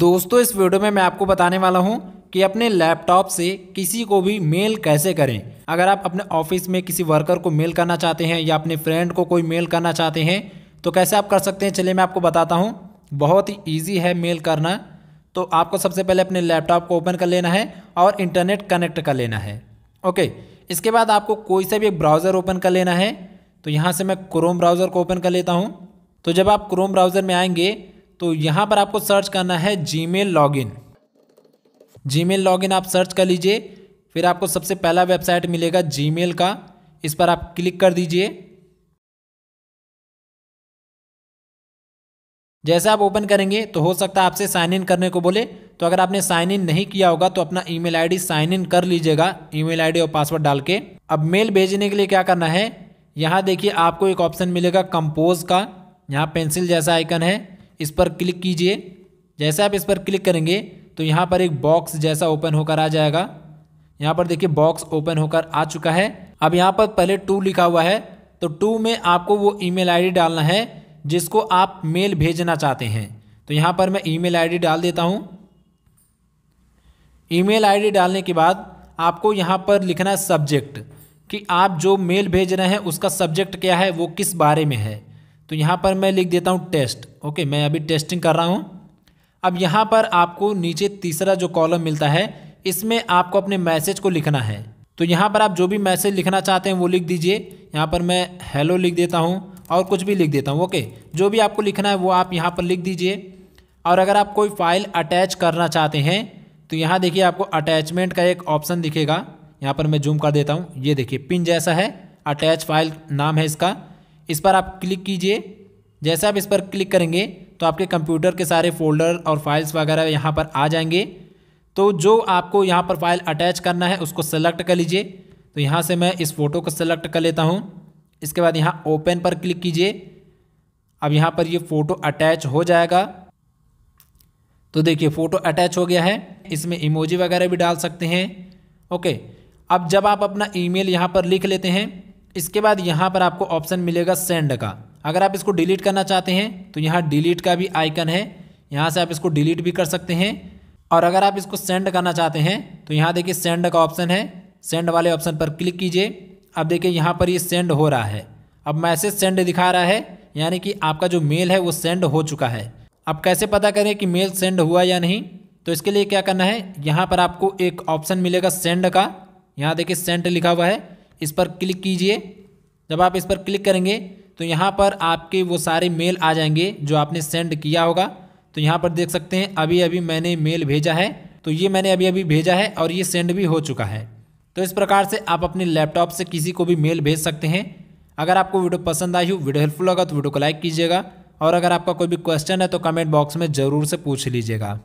दोस्तों इस वीडियो में मैं आपको बताने वाला हूँ कि अपने लैपटॉप से किसी को भी मेल कैसे करें अगर आप अपने ऑफिस में किसी वर्कर को मेल करना चाहते हैं या अपने फ्रेंड को कोई मेल करना चाहते हैं तो कैसे आप कर सकते हैं चलिए मैं आपको बताता हूँ बहुत ही ईजी है मेल करना तो आपको सबसे पहले अपने लैपटॉप को ओपन कर लेना है और इंटरनेट कनेक्ट कर लेना है ओके इसके बाद आपको कोई सा भी एक ब्राउज़र ओपन कर लेना है तो यहाँ से मैं क्रोम ब्राउज़र को ओपन कर लेता हूँ तो जब आप क्रोम ब्राउज़र में आएंगे तो यहाँ पर आपको सर्च करना है Gmail login Gmail login आप सर्च कर लीजिए फिर आपको सबसे पहला वेबसाइट मिलेगा जी मेल का इस पर आप क्लिक कर दीजिए जैसे आप ओपन करेंगे तो हो सकता है आपसे साइन इन करने को बोले तो अगर आपने साइन इन नहीं किया होगा तो अपना ईमेल आईडी साइन इन कर लीजिएगा ईमेल आईडी और पासवर्ड डाल के अब मेल भेजने के लिए क्या करना है यहाँ देखिए आपको एक ऑप्शन मिलेगा कंपोज का यहाँ पेंसिल जैसा आइकन है इस पर क्लिक कीजिए जैसे आप इस पर क्लिक करेंगे तो यहाँ पर एक बॉक्स जैसा ओपन होकर आ जाएगा यहाँ पर देखिए बॉक्स ओपन होकर आ चुका है अब यहाँ पर पहले टू लिखा हुआ है तो टू में आपको वो ईमेल आईडी डालना है जिसको आप मेल भेजना चाहते हैं तो यहाँ पर मैं ईमेल आईडी डाल देता हूँ ईमेल आईडी डालने के बाद आपको यहाँ पर लिखना है सब्जेक्ट कि आप जो मेल भेज रहे हैं उसका सब्जेक्ट क्या है वो किस बारे में है तो यहाँ पर मैं लिख देता हूँ टेस्ट ओके मैं अभी टेस्टिंग कर रहा हूँ अब यहाँ पर आपको नीचे तीसरा जो कॉलम मिलता है इसमें आपको अपने मैसेज को लिखना है तो यहाँ पर आप जो भी मैसेज लिखना चाहते हैं वो लिख दीजिए यहाँ पर मैं हेलो लिख देता हूँ और कुछ भी लिख देता हूँ ओके जो भी आपको लिखना है वो आप यहाँ पर लिख दीजिए और अगर आप कोई फाइल अटैच करना चाहते हैं तो यहाँ देखिए आपको अटैचमेंट का एक ऑप्शन दिखेगा यहाँ पर मैं जूम कर देता हूँ ये देखिए पिन जैसा है अटैच फाइल नाम है इसका इस पर आप क्लिक कीजिए जैसे आप इस पर क्लिक करेंगे तो आपके कंप्यूटर के सारे फोल्डर और फाइल्स वगैरह यहाँ पर आ जाएंगे तो जो आपको यहाँ पर फाइल अटैच करना है उसको सेलेक्ट कर लीजिए तो यहाँ से मैं इस फ़ोटो को सेलेक्ट कर लेता हूँ इसके बाद यहाँ ओपन पर क्लिक कीजिए अब यहाँ पर ये फ़ोटो अटैच हो जाएगा तो देखिए फ़ोटो अटैच हो गया है इसमें इमोजी वगैरह भी डाल सकते हैं ओके अब जब आप अपना ईमेल यहाँ पर लिख लेते हैं इसके बाद यहाँ पर आपको ऑप्शन मिलेगा सेंड का अगर आप इसको डिलीट करना चाहते हैं तो यहाँ डिलीट का भी आइकन है यहाँ से आप इसको डिलीट भी कर सकते हैं और अगर आप इसको सेंड करना चाहते हैं तो यहाँ देखिए सेंड का ऑप्शन है सेंड वाले ऑप्शन पर क्लिक कीजिए अब देखिए यहाँ पर ये यह सेंड हो रहा है अब मैसेज सेंड दिखा रहा है यानी कि आपका जो मेल है वो सेंड हो चुका है अब कैसे पता करें कि मेल सेंड हुआ या नहीं तो इसके लिए क्या करना है यहाँ पर आपको एक ऑप्शन मिलेगा सेंड का यहाँ देखिए सेंड लिखा हुआ है इस पर क्लिक कीजिए जब आप इस पर क्लिक करेंगे तो यहाँ पर आपके वो सारे मेल आ जाएंगे जो आपने सेंड किया होगा तो यहाँ पर देख सकते हैं अभी अभी मैंने मेल भेजा है तो ये मैंने अभी अभी भेजा है और ये सेंड भी हो चुका है तो इस प्रकार से आप अपने लैपटॉप से किसी को भी मेल भेज सकते हैं अगर आपको वीडियो पसंद आई हो वीडियो हेल्पफुल लगा तो वीडियो को लाइक कीजिएगा और अगर आपका कोई भी क्वेश्चन है तो कमेंट बॉक्स में ज़रूर से पूछ लीजिएगा